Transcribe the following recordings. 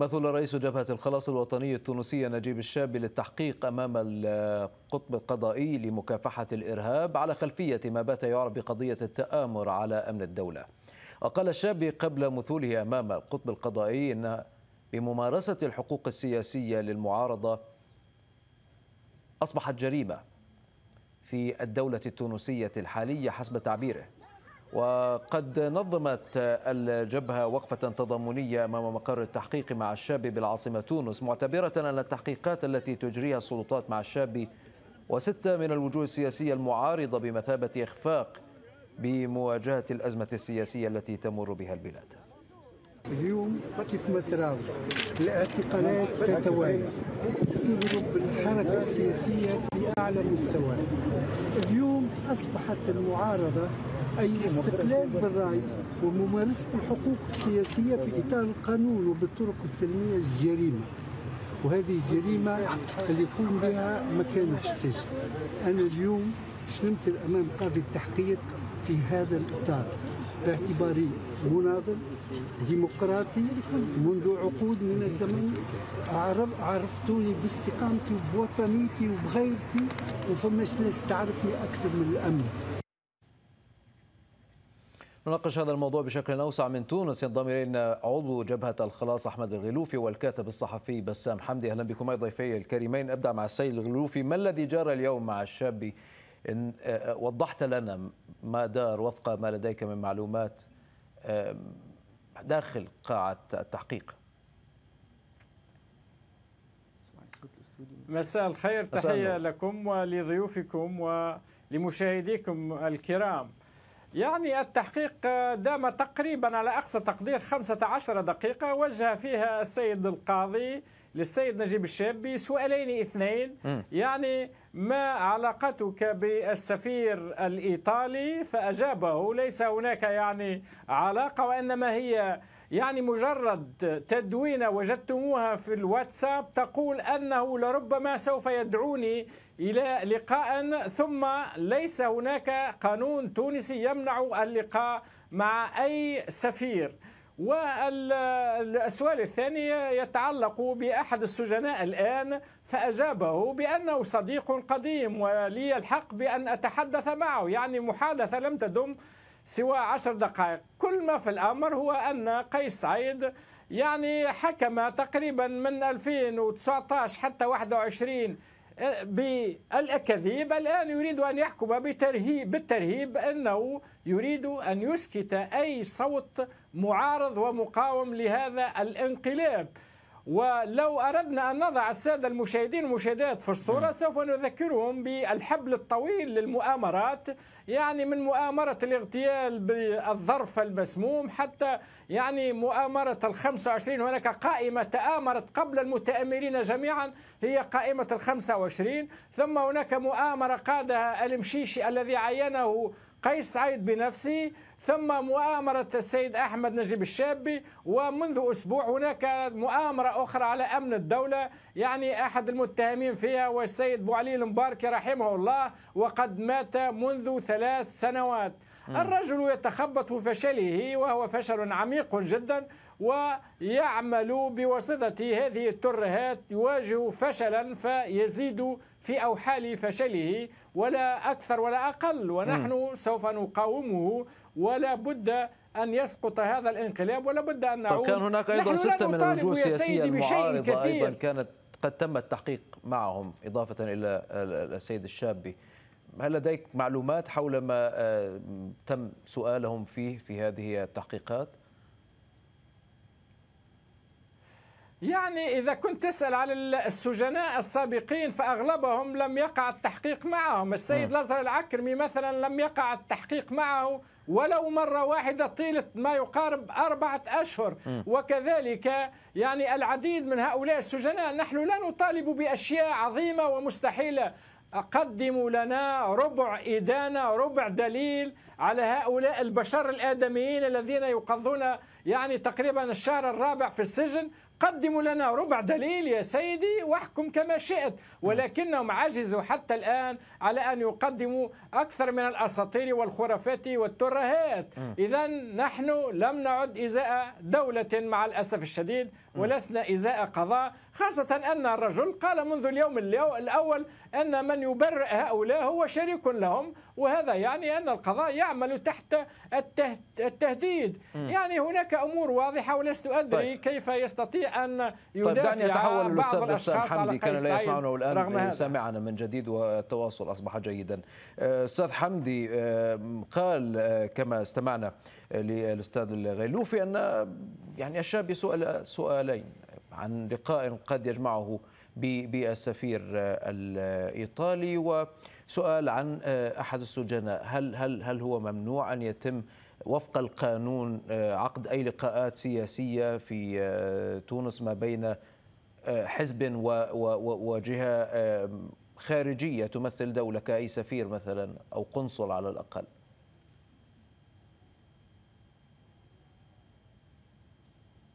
مثل رئيس جبهة الخلاص الوطني التونسي نجيب الشاب للتحقيق أمام القطب القضائي لمكافحة الإرهاب على خلفية ما بات يعرف بقضية التآمر على أمن الدولة وقال الشاب قبل مثوله أمام القطب القضائي أن بممارسة الحقوق السياسية للمعارضة أصبحت جريمة في الدولة التونسية الحالية حسب تعبيره وقد نظمت الجبهة وقفة تضامنية أمام مقر التحقيق مع الشاب بالعاصمة تونس معتبرة أن التحقيقات التي تجريها السلطات مع الشاب وستة من الوجوه السياسية المعارضة بمثابة إخفاق بمواجهة الأزمة السياسية التي تمر بها البلاد اليوم كيف ما تراو الاعتقالات تتوالى تضرب الحركة السياسية في أعلى مستوى اليوم أصبحت المعارضة أي استقلال بالرأي وممارسة الحقوق السياسية في إطار القانون وبالطرق السلمية الجريمة وهذه الجريمة اللي يكون بها مكانه في السجن أنا اليوم سلمت أمام قاضي التحقيق في هذا الإطار باعتباري مناضل ديمقراطي منذ عقود من الزمن عرفتوني باستقامتي وبوطنيتي وبغيرتي وفماش ناس تعرفني أكثر من الأمن نناقش هذا الموضوع بشكل أوسع من تونس ينضم إلينا عضو جبهة الخلاص أحمد الغلوفي والكاتب الصحفي بسام حمدي أهلا بكما ضيفي الكريمين أبدأ مع السيد الغلوفي ما الذي جرى اليوم مع الشاب إن آه، وضحت لنا ما دار وفق ما لديك من معلومات داخل قاعة التحقيق مساء الخير تحية لكم ولضيوفكم ولمشاهديكم الكرام يعني التحقيق دام تقريبا على أقصى تقدير 15 دقيقة وجه فيها السيد القاضي للسيد نجيب الشابي سؤالين اثنين م. يعني ما علاقتك بالسفير الإيطالي فأجابه ليس هناك يعني علاقة وإنما هي يعني مجرد تدوينة وجدتموها في الواتساب تقول أنه لربما سوف يدعوني إلى لقاء ثم ليس هناك قانون تونسي يمنع اللقاء مع أي سفير والسؤال الثاني يتعلق بأحد السجناء الآن فأجابه بأنه صديق قديم ولي الحق بأن أتحدث معه يعني محادثة لم تدم سوى عشر دقائق كل ما في الأمر هو أن قيس سعيد يعني حكم تقريبا من 2019 حتى 21 بالاكاذيب الان يريد ان يحكم بترهيب بالترهيب انه يريد ان يسكت اي صوت معارض ومقاوم لهذا الانقلاب ولو أردنا أن نضع السادة المشاهدين والمشاهدات في الصورة نعم. سوف نذكرهم بالحبل الطويل للمؤامرات يعني من مؤامرة الاغتيال بالظرف المسموم حتى يعني مؤامرة الخمسة 25 هناك قائمة تآمرت قبل المتآمرين جميعا هي قائمة الخمسة 25 ثم هناك مؤامرة قادها المشيشي الذي عينه قيس سعيد بنفسه ثم مؤامرة السيد أحمد نجيب الشابي ومنذ أسبوع هناك مؤامرة أخرى على أمن الدولة يعني أحد المتهمين فيها والسيد بوعلي المباركي رحمه الله وقد مات منذ ثلاث سنوات الرجل يتخبط فشله وهو فشل عميق جدا ويعمل بواسطة هذه الترهات يواجه فشلا فيزيد في أوحال فشله ولا أكثر ولا أقل ونحن سوف نقاومه ولا بد أن يسقط هذا الانقلاب ولا بد أن نعود طب كان هناك أيضا ستة من الوجوه السياسية المعارضة أيضا كانت قد تم التحقيق معهم إضافة إلى السيد الشابي هل لديك معلومات حول ما آه، تم سؤالهم فيه في هذه التحقيقات؟ يعني إذا كنت تسأل على السجناء السابقين فأغلبهم لم يقع التحقيق معهم السيد آه. الأزهر العكرمي مثلا لم يقع التحقيق معه ولو مرة واحدة طيلة ما يقارب أربعة أشهر آه. وكذلك يعني العديد من هؤلاء السجناء نحن لا نطالب بأشياء عظيمة ومستحيلة قدموا لنا ربع إدانة ربع دليل على هؤلاء البشر الآدميين الذين يقضون يعني تقريبا الشهر الرابع في السجن قدموا لنا ربع دليل يا سيدي واحكم كما شئت ولكنهم عجزوا حتى الآن على أن يقدموا أكثر من الأساطير والخرافات والترهات إذا نحن لم نعد إزاء دولة مع الأسف الشديد ولسنا إزاء قضاء خاصة أن الرجل قال منذ اليوم الأول أن من يبرئ هؤلاء هو شريك لهم وهذا يعني أن القضاء يعمل تحت التهديد م. يعني هناك أمور واضحة ولست أدري طيب. كيف يستطيع أن يدافع طيب دعني أتحول الأستاذ بسام حمدي كان لا يسمعنا والآن سامعنا من جديد والتواصل أصبح جيدا آه، أستاذ حمدي آه، قال آه، كما استمعنا للأستاذ الغيلوفي أن يعني الشاب سؤال سؤالين عن لقاء قد يجمعه بالسفير الايطالي وسؤال عن آه، احد السجناء هل هل هل هو ممنوع ان يتم وفق القانون آه، عقد اي لقاءات سياسيه في آه، تونس ما بين حزب وجهه خارجيه تمثل دوله كاي سفير مثلا او قنصل على الاقل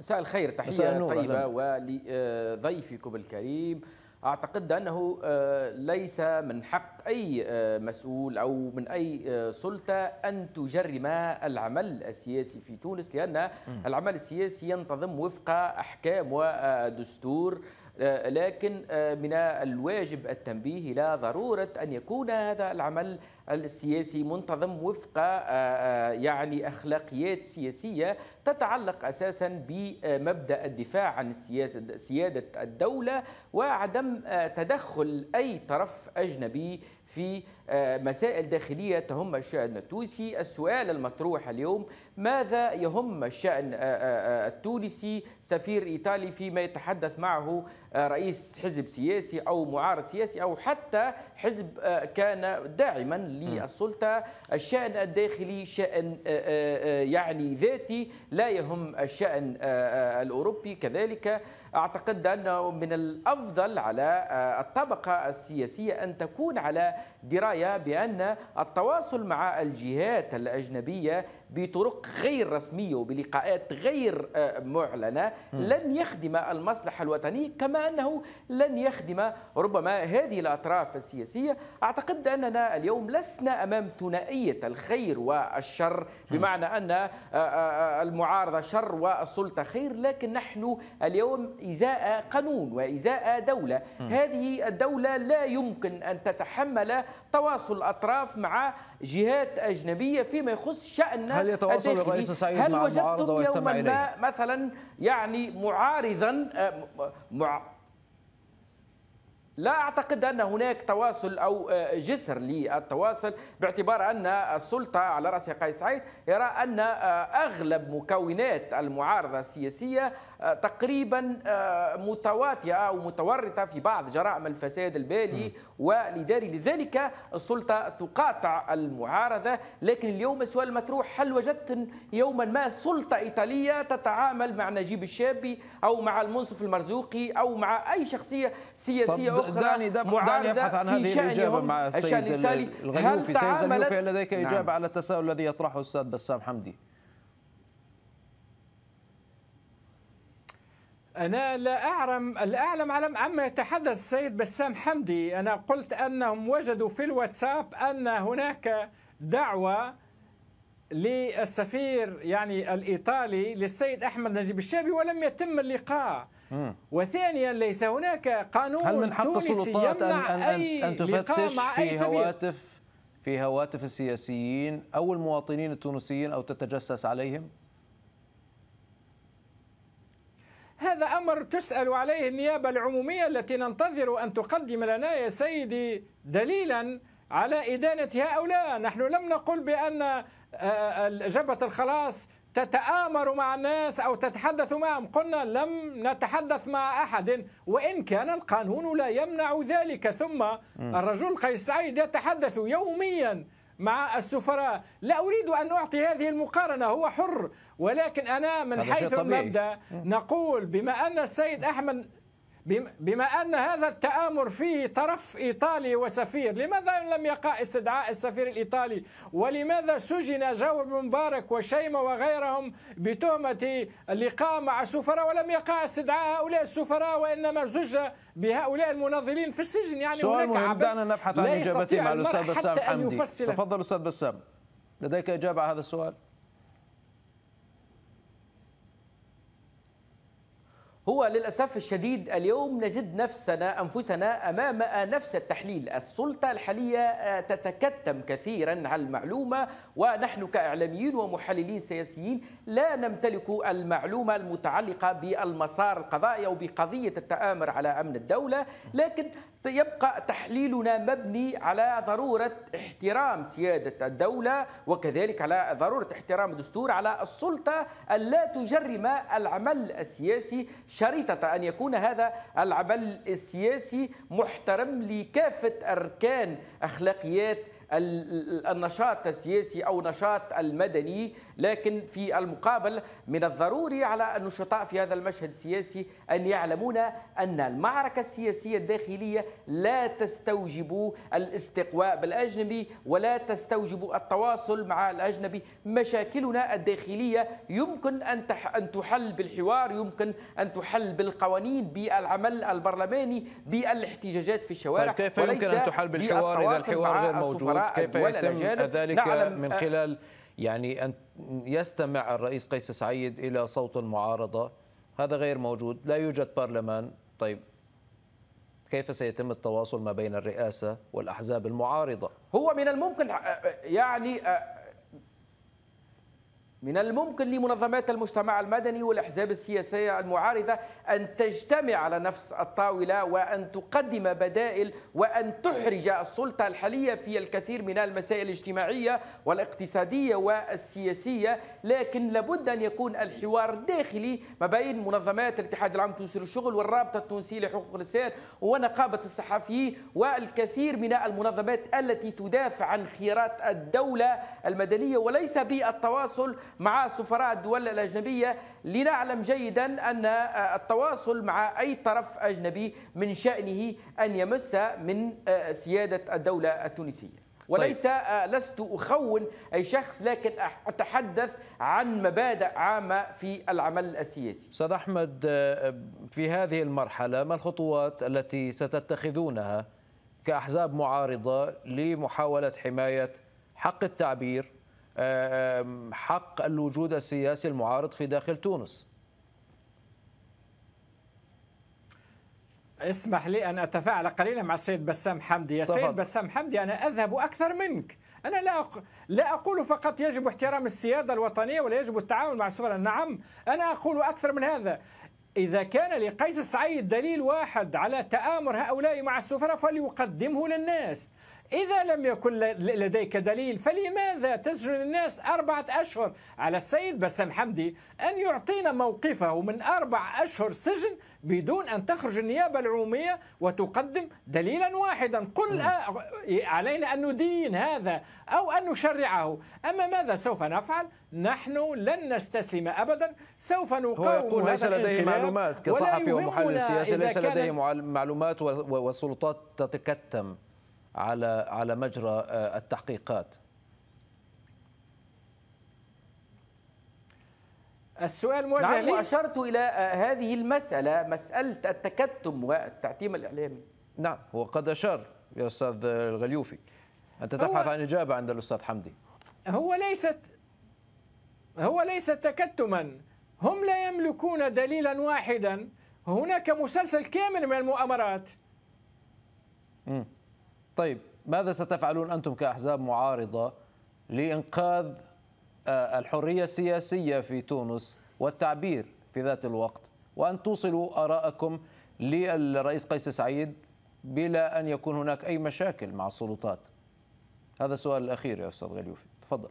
مساء الخير تحية طيبة ولضيفكم الكريم أعتقد أنه آه، ليس من حق أي آه، مسؤول أو من أي آه، سلطة أن تجرم العمل السياسي في تونس لأن العمل السياسي ينتظم وفق أحكام ودستور آه، لكن آه، من الواجب التنبيه إلى ضرورة أن يكون هذا العمل السياسي منتظم وفق آه، يعني أخلاقيات سياسية تتعلق أساسا بمبدأ الدفاع عن سيادة الدولة وعدم تدخل أي طرف أجنبي في آه، مسائل داخلية تهم الشأن التونسي السؤال المطروح اليوم ماذا يهم الشأن آه، آه، التونسي سفير إيطالي فيما يتحدث معه آه، رئيس حزب سياسي او معارض سياسي او حتى حزب آه، كان داعما للسلطه الشان الداخلي شان آه، يعني ذاتي لا يهم الشان الاوروبي كذلك اعتقد انه من الافضل على الطبقه السياسيه ان تكون على درايه بان التواصل مع الجهات الاجنبيه بطرق غير رسمية وبلقاءات غير آه، معلنة لن يخدم المصلحة الوطنية كما أنه لن يخدم ربما هذه الأطراف السياسية أعتقد أننا اليوم لسنا أمام ثنائية الخير والشر بمعنى أن آه، آه، المعارضة شر والسلطة خير لكن نحن اليوم إزاء قانون وإزاء دولة هذه الدولة لا يمكن أن تتحمل تواصل الأطراف مع جهات أجنبية فيما يخص شأن هل يتواصل الرئيس سعيد هل مع المعارضة ويستمع إليه؟ مثلا يعني معارضا آه، لا أعتقد أن هناك تواصل أو آه، جسر للتواصل باعتبار أن السلطة على رأس قيس سعيد يرى أن آه، أغلب مكونات المعارضة السياسية آه، تقريبا متواتية أو متورطة في بعض جرائم الفساد البالي والاداري لذلك السلطة تقاطع المعارضة لكن اليوم السؤال المطروح هل وجدت يوما ما سلطة إيطالية تتعامل مع نجيب الشابي أو مع المنصف المرزوقي أو مع أي شخصية سياسية أخرى دعني دعني يبحث عن هذه الإجابة مع السيد الغيوفي سيد الغيوفي هل لديك نعم. إجابة نعم. على التساؤل الذي يطرحه الأستاذ بسام حمدي أنا لا أعلم لا أعلم عما يتحدث السيد بسام حمدي أنا قلت أنهم وجدوا في الواتساب أن هناك دعوة للسفير يعني الإيطالي للسيد أحمد نجيب الشابي ولم يتم اللقاء وثانيا ليس هناك قانون هل من حق السلطات أن, أن, أن, أن تفتش في هواتف في هواتف السياسيين أو المواطنين التونسيين أو تتجسس عليهم؟ هذا أمر تسأل عليه النيابة العمومية التي ننتظر أن تقدم لنا يا سيدي دليلا على إدانة هؤلاء نحن لم نقل بأن آه، آه، جبهة الخلاص تتآمر مع الناس أو تتحدث معهم قلنا لم نتحدث مع أحد وإن كان القانون لا يمنع ذلك ثم الرجل قيس سعيد يتحدث يوميا مع السفراء لا أريد أن أعطي هذه المقارنة هو حر ولكن أنا من حيث المبدأ نقول بما أن السيد أحمد بما أن هذا التآمر فيه طرف إيطالي وسفير لماذا لم يقع استدعاء السفير الإيطالي ولماذا سجن جاور مبارك وشيمة وغيرهم بتهمة اللقاء مع السفراء ولم يقع استدعاء هؤلاء السفراء وإنما زج بهؤلاء المناضلين في السجن يعني سؤال مهم دعنا نبحث عن إجابته مع الأستاذ بسام حمدي تفضل أستاذ بسام لديك إجابة على هذا السؤال هو للأسف الشديد اليوم نجد نفسنا أنفسنا أمام نفس التحليل السلطة الحالية آه، تتكتم كثيرا على المعلومة ونحن كإعلاميين ومحللين سياسيين لا نمتلك المعلومة المتعلقة بالمسار القضائي أو بقضية التآمر على أمن الدولة لكن يبقى تحليلنا مبني على ضرورة احترام سيادة الدولة وكذلك على ضرورة احترام الدستور على السلطة لا تجرم العمل السياسي شريطة أن يكون هذا العمل السياسي محترم لكافة أركان أخلاقيات النشاط السياسي أو نشاط المدني لكن في المقابل من الضروري على النشطاء في هذا المشهد السياسي أن يعلمون أن المعركة السياسية الداخلية لا تستوجب الاستقواء بالأجنبي ولا تستوجب التواصل مع الأجنبي مشاكلنا الداخلية يمكن أن أن تحل بالحوار يمكن أن تحل بالقوانين بالعمل البرلماني بالاحتجاجات في الشوارع طيب كيف يمكن أن تحل بالحوار إذا الحوار غير موجود كيف يتم نعم، ذلك نعلم من خلال يعني أن يستمع الرئيس قيس سعيد إلى صوت المعارضة هذا غير موجود لا يوجد برلمان طيب كيف سيتم التواصل ما بين الرئاسة والأحزاب المعارضة هو من الممكن يعني آه، من الممكن لمنظمات المجتمع المدني والأحزاب السياسية المعارضة أن تجتمع على نفس الطاولة وأن تقدم بدائل وأن تحرج السلطة الحالية في الكثير من المسائل الاجتماعية والاقتصادية والسياسية لكن لابد أن يكون الحوار داخلي ما بين منظمات الاتحاد العام التونسي للشغل والرابطة التونسية لحقوق الإنسان ونقابة الصحفيين والكثير من المنظمات التي تدافع عن خيارات الدولة المدنية وليس بالتواصل مع سفراء الدول الأجنبية لنعلم جيدا أن آه، التواصل مع أي طرف أجنبي من شأنه أن يمس من آه، سيادة الدولة التونسية طيب. وليس طيب. لست أخون أي شخص لكن أتحدث عن مبادئ عامة في العمل السياسي أستاذ أحمد في هذه المرحلة ما الخطوات التي ستتخذونها كأحزاب معارضة لمحاولة حماية حق التعبير حق الوجود السياسي المعارض في داخل تونس اسمح لي أن أتفاعل قليلا مع السيد بسام حمدي يا سيد بسام حمدي أنا أذهب أكثر منك أنا لا لا أقول فقط يجب احترام السيادة الوطنية ولا يجب التعامل مع السفراء نعم أنا أقول أكثر من هذا إذا كان لقيس السعيد دليل واحد على تآمر هؤلاء مع السفراء فليقدمه للناس إذا لم يكن لديك دليل فلماذا تسجن الناس أربعة أشهر على السيد بسام حمدي أن يعطينا موقفه من أربع أشهر سجن بدون أن تخرج النيابة العمومية وتقدم دليلا واحدا قل آه، علينا أن ندين هذا أو أن نشرعه أما ماذا سوف نفعل نحن لن نستسلم أبدا سوف نقاوم هو يقول ليس لديه معلومات كصحفي ومحلل سياسي ليس لديه معلومات والسلطات تتكتم على على مجرى آه، التحقيقات السؤال موجه نعم أشرت الى آه، هذه المساله مساله التكتم والتعتيم الاعلامي نعم هو قد اشار يا استاذ الغليوفي انت تبحث عن اجابه عند الاستاذ حمدي هو ليست هو ليس تكتما هم لا يملكون دليلا واحدا هناك مسلسل كامل من المؤامرات م. طيب ماذا ستفعلون أنتم كأحزاب معارضة لإنقاذ آه، الحرية السياسية في تونس والتعبير في ذات الوقت وأن توصلوا آراءكم للرئيس قيس سعيد بلا أن يكون هناك أي مشاكل مع السلطات هذا السؤال الأخير يا أستاذ غليوفي تفضل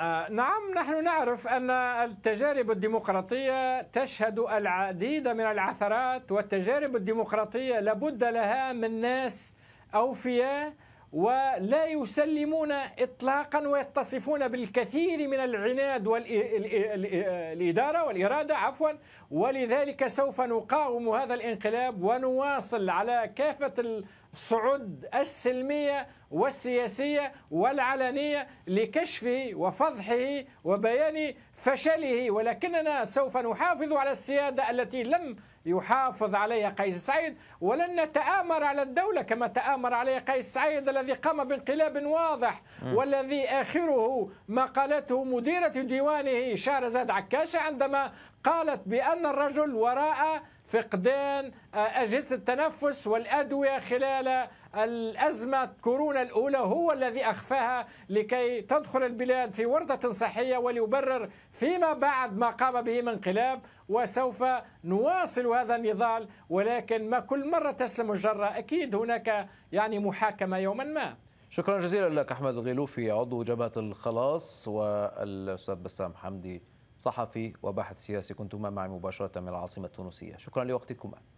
آه، نعم نحن نعرف أن التجارب الديمقراطية تشهد العديد من العثرات والتجارب الديمقراطية لابد لها من ناس أوفياء ولا يسلمون اطلاقا ويتصفون بالكثير من العناد والاداره والاراده عفوا ولذلك سوف نقاوم هذا الانقلاب ونواصل على كافه الصعود السلميه والسياسيه والعلنيه لكشفه وفضحه وبيان فشله ولكننا سوف نحافظ على السياده التي لم يحافظ عليها قيس سعيد ولن نتآمر على الدولة كما تآمر عليها قيس سعيد الذي قام بانقلاب واضح م. والذي آخره ما قالته مديرة ديوانه شارزاد عكاشة عندما قالت بأن الرجل وراء فقدان آه، أجهزة التنفس والأدوية خلال الأزمة كورونا الأولى هو الذي أخفاها لكي تدخل البلاد في ورطه صحية وليبرر فيما بعد ما قام به من انقلاب وسوف نواصل هذا النضال ولكن ما كل مرة تسلم الجرة أكيد هناك يعني محاكمة يوما ما شكرا جزيلا لك أحمد الغيلوفي عضو جبهة الخلاص والأستاذ بسام حمدي صحفي وباحث سياسي كنتما معي مباشرة من العاصمة التونسية شكرا لوقتكما